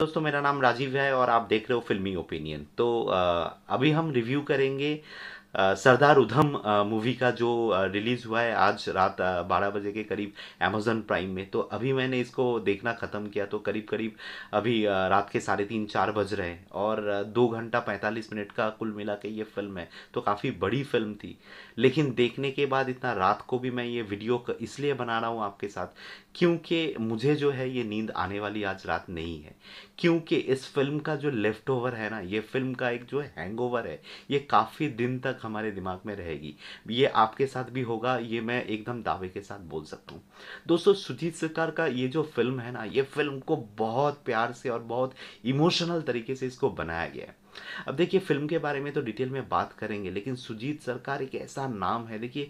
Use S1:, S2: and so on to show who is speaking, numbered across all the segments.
S1: दोस्तों मेरा नाम राजीव है और आप देख रहे हो फिल्मी ओपिनियन तो अभी हम रिव्यू करेंगे सरदार उधम मूवी का जो रिलीज़ हुआ है आज रात बारह बजे के करीब अमेजन प्राइम में तो अभी मैंने इसको देखना ख़त्म किया तो करीब करीब अभी रात के साढ़े तीन चार बज रहे हैं और दो घंटा पैंतालीस मिनट का कुल मिला के ये फिल्म है तो काफ़ी बड़ी फिल्म थी लेकिन देखने के बाद इतना रात को भी मैं ये वीडियो इसलिए बना रहा हूँ आपके साथ क्योंकि मुझे जो है ये नींद आने वाली आज रात नहीं है क्योंकि इस फिल्म का जो लेफ्ट ओवर है ना ये फिल्म का एक जो हैंगओवर है ये काफ़ी दिन तक हमारे दिमाग में रहेगी ये आपके साथ भी होगा ये मैं एकदम दावे के साथ बोल सकता हूँ दोस्तों सुजीत सरकार का ये जो फिल्म है ना ये फिल्म को बहुत प्यार से और बहुत इमोशनल तरीके से इसको बनाया गया है अब देखिए फिल्म के बारे में तो डिटेल में बात करेंगे लेकिन सुजीत सरकार एक ऐसा नाम है देखिए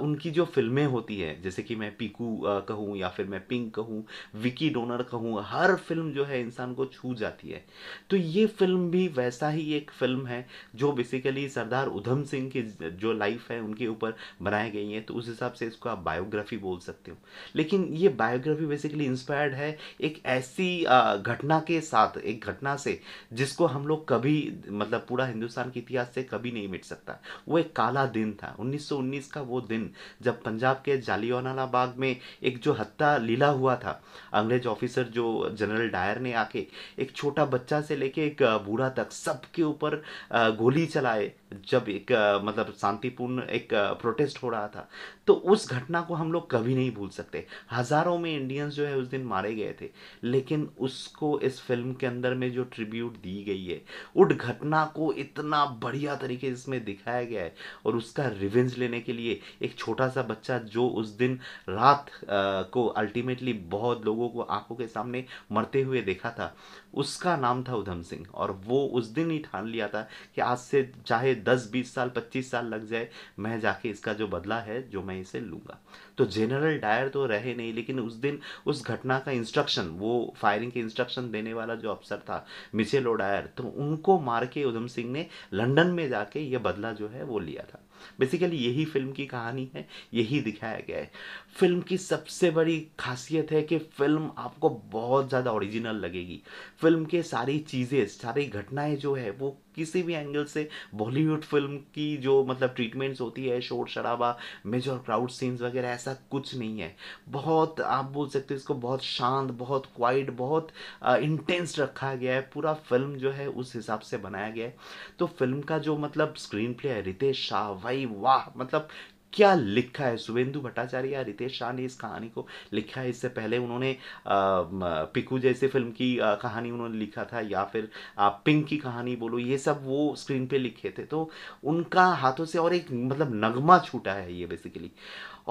S1: उनकी जो फिल्में होती है जैसे कि मैं पीकू कहूँ या फिर मैं पिंक कहूँ विकी डोनर कहूँ हर फिल्म जो है इंसान को छू जाती है तो ये फिल्म भी वैसा ही एक फिल्म है जो बेसिकली सरदार उधम सिंह की जो लाइफ है उनके ऊपर बनाई गई है तो उस हिसाब से इसको आप बायोग्राफी बोल सकते हो लेकिन ये बायोग्राफी बेसिकली इंस्पायर्ड है एक ऐसी घटना के साथ एक घटना से जिसको हम लोग कभी कभी मतलब पूरा हिंदुस्तान के इतिहास से कभी नहीं मिट सकता वो एक काला दिन था 1919 का वो दिन जब पंजाब के जालियावाला बाग में एक जो हत्या लीला हुआ था अंग्रेज ऑफिसर जो जनरल डायर ने आके एक छोटा बच्चा से लेके एक बूढ़ा तक सबके ऊपर गोली चलाए जब एक मतलब शांतिपूर्ण एक प्रोटेस्ट हो रहा था तो उस घटना को हम लोग कभी नहीं भूल सकते हज़ारों में इंडियंस जो है उस दिन मारे गए थे लेकिन उसको इस फिल्म के अंदर में जो ट्रिब्यूट दी गई है उस घटना को इतना बढ़िया तरीके से इसमें दिखाया गया है और उसका रिवेंज लेने के लिए एक छोटा सा बच्चा जो उस दिन रात को अल्टीमेटली बहुत लोगों को आंखों के सामने मरते हुए देखा था उसका नाम था उधम सिंह और वो उस दिन ही ठान लिया था कि आज से चाहे दस बीस साल पच्चीस साल लग जाए मैं जाके इसका जो बदला है जो मैं इसे लूंगा तो जनरल डायर तो रहे नहीं लेकिन उस दिन उस घटना का इंस्ट्रक्शन वो फायरिंग के इंस्ट्रक्शन देने वाला जो अफसर था मिचेल ओडायर तो उनको मार के उधम सिंह ने लंदन में जाके ये बदला जो है वो लिया था बेसिकली यही फिल्म की कहानी है यही दिखाया गया है फिल्म की सबसे बड़ी खासियत है कि फिल्म आपको बहुत ज़्यादा ओरिजिनल लगेगी फिल्म के सारी चीज़ें सारी घटनाएं जो है वो किसी भी एंगल से बॉलीवुड फिल्म की जो मतलब ट्रीटमेंट्स होती है शोर शराबा मेजर क्राउड सीन्स वगैरह ऐसा कुछ नहीं है बहुत आप बोल सकते हो इसको बहुत शांत बहुत क्वाइट बहुत इंटेंस रखा गया है पूरा फिल्म जो है उस हिसाब से बनाया गया है तो फिल्म का जो मतलब स्क्रीन प्ले है रितेश शाह भाई वाह मतलब क्या लिखा है शुभेंदु भट्टाचार्य या रितेश शाह ने इस कहानी को लिखा है इससे पहले उन्होंने पिकू जैसे फिल्म की कहानी उन्होंने लिखा था या फिर पिंक की कहानी बोलो ये सब वो स्क्रीन पे लिखे थे तो उनका हाथों से और एक मतलब नगमा छूटा है ये बेसिकली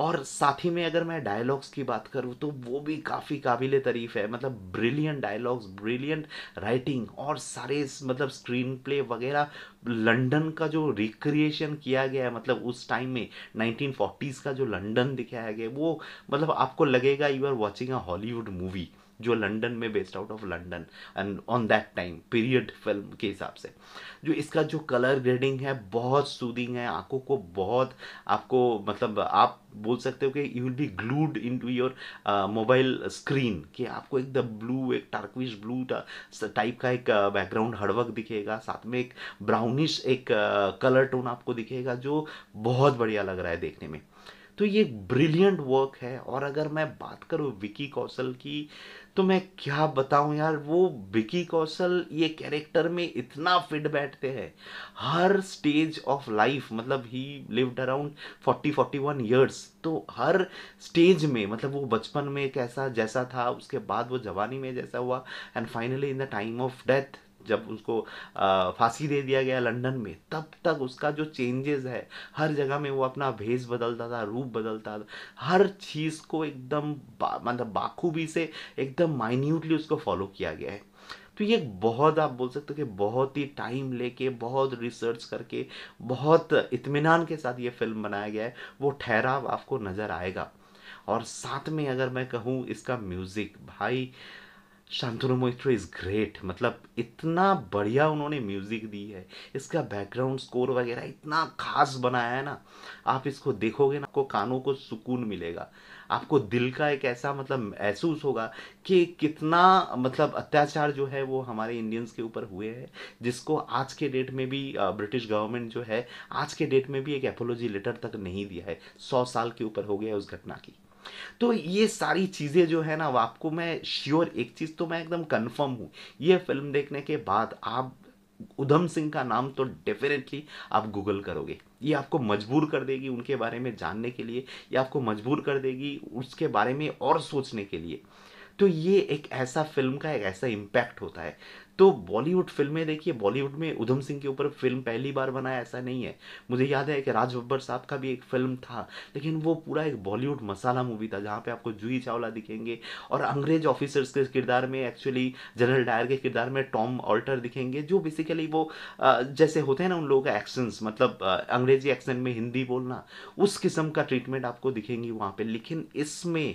S1: और साथ ही में अगर मैं डायलॉग्स की बात करूँ तो वो भी काफ़ी काबिल तरीफ़ है मतलब ब्रिलियंट डायलॉग्स ब्रिलियंट राइटिंग और सारे मतलब स्क्रीन प्ले वगैरह लंदन का जो रिक्रिएशन किया गया है मतलब उस टाइम में 1940s का जो लंदन दिखाया गया वो मतलब आपको लगेगा you are watching a Hollywood movie जो लंदन में based out of London and on that time period film के हिसाब से जो इसका जो कलर ग्रेडिंग है बहुत सूदिंग है आंखों को बहुत आपको मतलब आप बोल सकते हो कि you will be glued into your mobile screen कि आपको एकदम ब्लू एक टार्कविश ब्लू टाइप का एक बैकग्राउंड uh, हड़वक दिखेगा साथ में एक ब्राउनिश एक कलर uh, टोन आपको दिखेगा जो बहुत बढ़िया लग रहा है देखने में तो ये ब्रिलियंट वर्क है और अगर मैं बात करूँ विकी कौशल की तो मैं क्या बताऊँ यार वो विकी कौशल ये कैरेक्टर में इतना फिट बैठते हैं हर स्टेज ऑफ लाइफ मतलब ही lived around forty forty one years तो हर स्टेज में मतलब वो बचपन में कैसा जैसा था उसके बाद वो जवानी में जैसा हुआ and finally in the time of death जब उसको फांसी दे दिया गया लंदन में तब तक उसका जो चेंजेस है हर जगह में वो अपना भेस बदलता था रूप बदलता था हर चीज़ को एकदम बा, मतलब बाखूबी से एकदम माइन्यूटली उसको फॉलो किया गया है तो ये बहुत आप बोल सकते हो कि बहुत ही टाइम लेके बहुत रिसर्च करके बहुत इतमान के साथ ये फिल्म बनाया गया है वो ठहराव आपको नज़र आएगा और साथ में अगर मैं कहूँ इसका म्यूज़िक भाई शांतनु मोहित्रो इज़ ग्रेट मतलब इतना बढ़िया उन्होंने म्यूज़िक दी है इसका बैकग्राउंड स्कोर वगैरह इतना खास बनाया है ना आप इसको देखोगे ना आपको कानों को सुकून मिलेगा आपको दिल का एक ऐसा मतलब महसूस होगा कि कितना मतलब अत्याचार जो है वो हमारे इंडियंस के ऊपर हुए हैं जिसको आज के डेट में भी ब्रिटिश गवर्नमेंट जो है आज के डेट में भी एक एपोलॉजी लेटर तक नहीं दिया है सौ साल के ऊपर हो गया उस घटना की तो ये सारी चीज़ें जो है ना आपको मैं श्योर एक चीज़ तो मैं एकदम कन्फर्म हूँ ये फिल्म देखने के बाद आप उधम सिंह का नाम तो डेफिनेटली आप गूगल करोगे ये आपको मजबूर कर देगी उनके बारे में जानने के लिए ये आपको मजबूर कर देगी उसके बारे में और सोचने के लिए तो ये एक ऐसा फिल्म का एक ऐसा इम्पैक्ट होता है तो बॉलीवुड फिल्में देखिए बॉलीवुड में उधम सिंह के ऊपर फिल्म पहली बार बना ऐसा नहीं है मुझे याद है कि राज बब्बर साहब का भी एक फिल्म था लेकिन वो पूरा एक बॉलीवुड मसाला मूवी था जहाँ पे आपको जूही चावला दिखेंगे और अंग्रेज ऑफिसर्स के किरदार में एक्चुअली जनरल डायर के किरदार में टॉम ऑल्टर दिखेंगे जो बेसिकली वो जैसे होते हैं ना उन लोगों का एक्शंस मतलब अंग्रेजी एक्सेंट में हिंदी बोलना उस किस्म का ट्रीटमेंट आपको दिखेंगी वहाँ पर लेकिन इसमें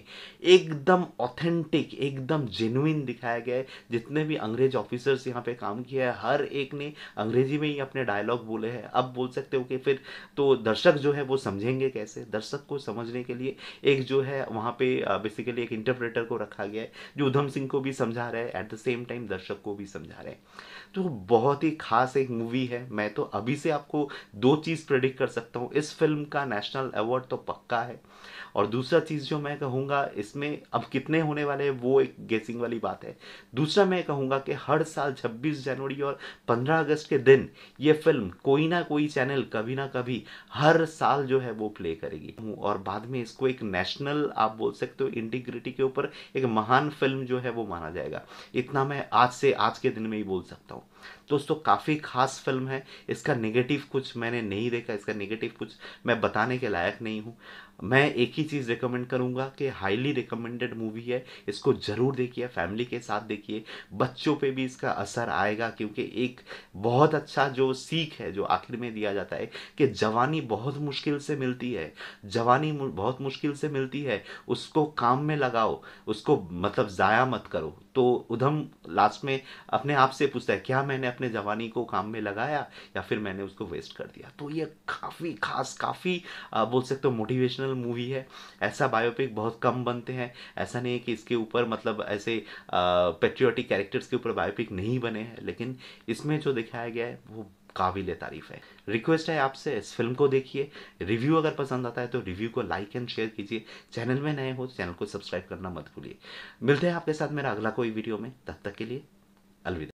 S1: एकदम ऑथेंटिक एकदम जेनुइन दिखाया गया है जितने भी अंग्रेज ऑफिसर एक्टर्स यहाँ पे काम किया है हर एक ने अंग्रेजी में ही अपने डायलॉग बोले हैं अब बोल सकते हो कि फिर तो दर्शक जो है वो समझेंगे कैसे दर्शक को समझने के लिए एक जो है वहाँ पे बेसिकली एक इंटरप्रेटर को रखा गया है जो उधम सिंह को भी समझा रहे हैं एट द सेम टाइम दर्शक को भी समझा रहे हैं तो बहुत ही खास एक मूवी है मैं तो अभी से आपको दो चीज़ प्रेडिक्ट कर सकता हूँ इस फिल्म का नेशनल अवार्ड तो पक्का है और दूसरा चीज़ जो मैं कहूँगा इसमें अब कितने होने वाले हैं वो एक गेसिंग वाली बात है दूसरा मैं कहूँगा कि हर साल साल 26 जनवरी और 15 अगस्त के दिन ये फिल्म कोई ना कोई चैनल कभी ना कभी हर साल जो है वो प्ले करेगी और बाद में इसको एक नेशनल आप बोल सकते हो इंटीग्रिटी के ऊपर एक महान फिल्म जो है वो माना जाएगा इतना मैं आज से आज के दिन में ही बोल सकता हूँ दोस्तों काफ़ी खास फिल्म है इसका नेगेटिव कुछ मैंने नहीं देखा इसका नेगेटिव कुछ मैं बताने के लायक नहीं हूँ मैं एक ही चीज़ रिकमेंड करूँगा कि हाईली रिकमेंडेड मूवी है इसको ज़रूर देखिए फैमिली के साथ देखिए बच्चों पे भी इसका असर आएगा क्योंकि एक बहुत अच्छा जो सीख है जो आखिर में दिया जाता है कि जवानी बहुत मुश्किल से मिलती है जवानी बहुत मुश्किल से मिलती है उसको काम में लगाओ उसको मतलब ज़ाया मत करो तो उधम लास्ट में अपने आप से पूछता है क्या मैं मैंने अपने जवानी को काम में लगाया या फिर मैंने उसको वेस्ट कर दिया तो ये काफ़ी खास काफ़ी बोल सकते हो मोटिवेशनल मूवी है ऐसा बायोपिक बहुत कम बनते हैं ऐसा नहीं है कि इसके ऊपर मतलब ऐसे पेट्रियाटिक कैरेक्टर्स के ऊपर बायोपिक नहीं बने हैं लेकिन इसमें जो दिखाया गया है वो काबिल तारीफ है रिक्वेस्ट है आपसे इस फिल्म को देखिए रिव्यू अगर पसंद आता है तो रिव्यू को लाइक एंड शेयर कीजिए चैनल में नए हो तो चैनल को सब्सक्राइब करना मत भूलिए मिलते हैं आपके साथ मेरा अगला कोई वीडियो में तब तक के लिए अलविदा